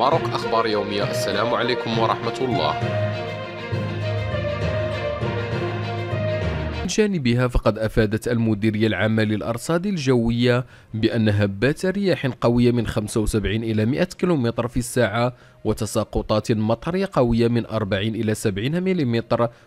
ماروك أخبار يومية السلام عليكم ورحمة الله من جانبها فقد أفادت المديرية العامة للأرصاد الجوية بأن هبات رياح قوية من 75 إلى 100 كم في الساعة وتساقطات مطرية قوية من 40 إلى 70 ملم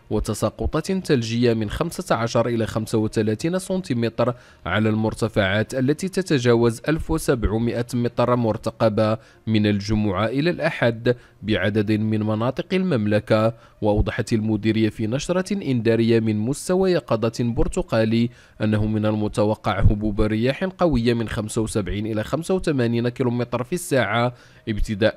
وتساقطات ثلجية من 15 إلى 35 سنتيمتر على المرتفعات التي تتجاوز 1700 متر مرتقبة من الجمعة إلى الأحد بعدد من مناطق المملكة وأوضحت المديرية في نشرة إنذارية من مستوى يقظة برتقالي أنه من المتوقع هبوب رياح قوية من 75 إلى 85 كم في الساعة ابتداء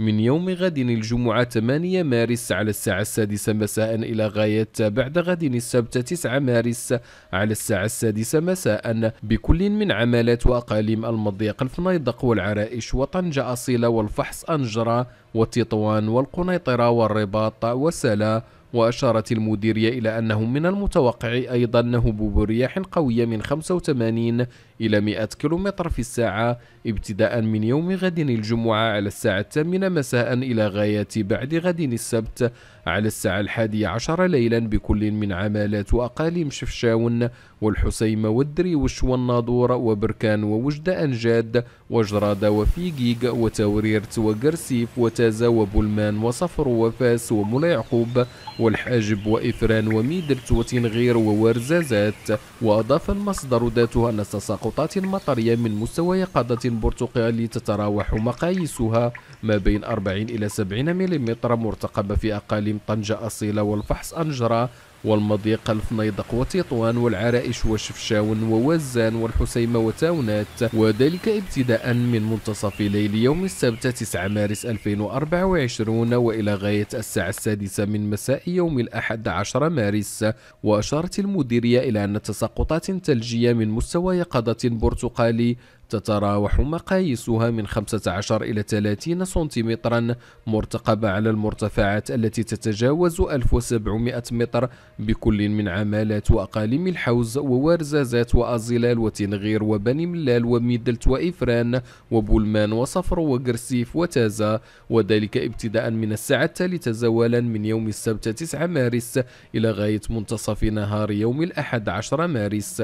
من يوم غد الجمعة 8 مارس على الساعة السادسة مساء إلى غاية بعد غد السبت 9 مارس على الساعة السادسة مساء بكل من عمالات وأقاليم المضيق الفنيدق والعرائش وطنجة أصيلة والفحص أنجرة وتطوان والقنيطرة والرباط وسلا وأشارت المديرية إلى أنه من المتوقع أيضا هبوب رياح قوية من 85 إلى 100 كم في الساعة ابتداء من يوم غد الجمعة على الساعة الثامنة مساء إلى غاية بعد غد السبت على الساعة الحادية عشر ليلا بكل من عمالات وأقاليم شفشاون والحسيمة والدريوش والناظور وبركان ووجد أنجاد وجرادة وفيقيق وتوريرت وقرسيف وتازة وبلمان وصفر وفاس وملا يعقوب والحاجب وإفران وميدلت وتنغير وورزازات وأضاف المصدر ذاته أن تساقطات مطرية من مستوى يقظة برتقالي تتراوح مقاييسها ما بين 40 إلى 70 ملم مرتقبة في أقاليم طنجة أصيلة والفحص أنجرة والمضيق الفنيدق وتطوان والعرائش وشفشاون ووزان والحسيمة وتاونات وذلك ابتداء من منتصف ليل يوم السبت 9 مارس 2024 وإلى غاية الساعة السادسة من مساء يوم الأحد 10 مارس وأشارت المديرية إلى أن تساقطات ثلجية من مستوى يقظة برتقالي تتراوح مقاييسها من 15 إلى 30 سنتيمترا مرتقبة على المرتفعات التي تتجاوز 1700 متر بكل من عمالات وأقاليم الحوز وورزازات وأزلال وتنغير وبني ملال وميدلت وإفران وبلمان وصفر وقرسيف وتازة وذلك ابتداء من الساعة الثالثة زوالا من يوم السبت 9 مارس إلى غاية منتصف نهار يوم الأحد 10 مارس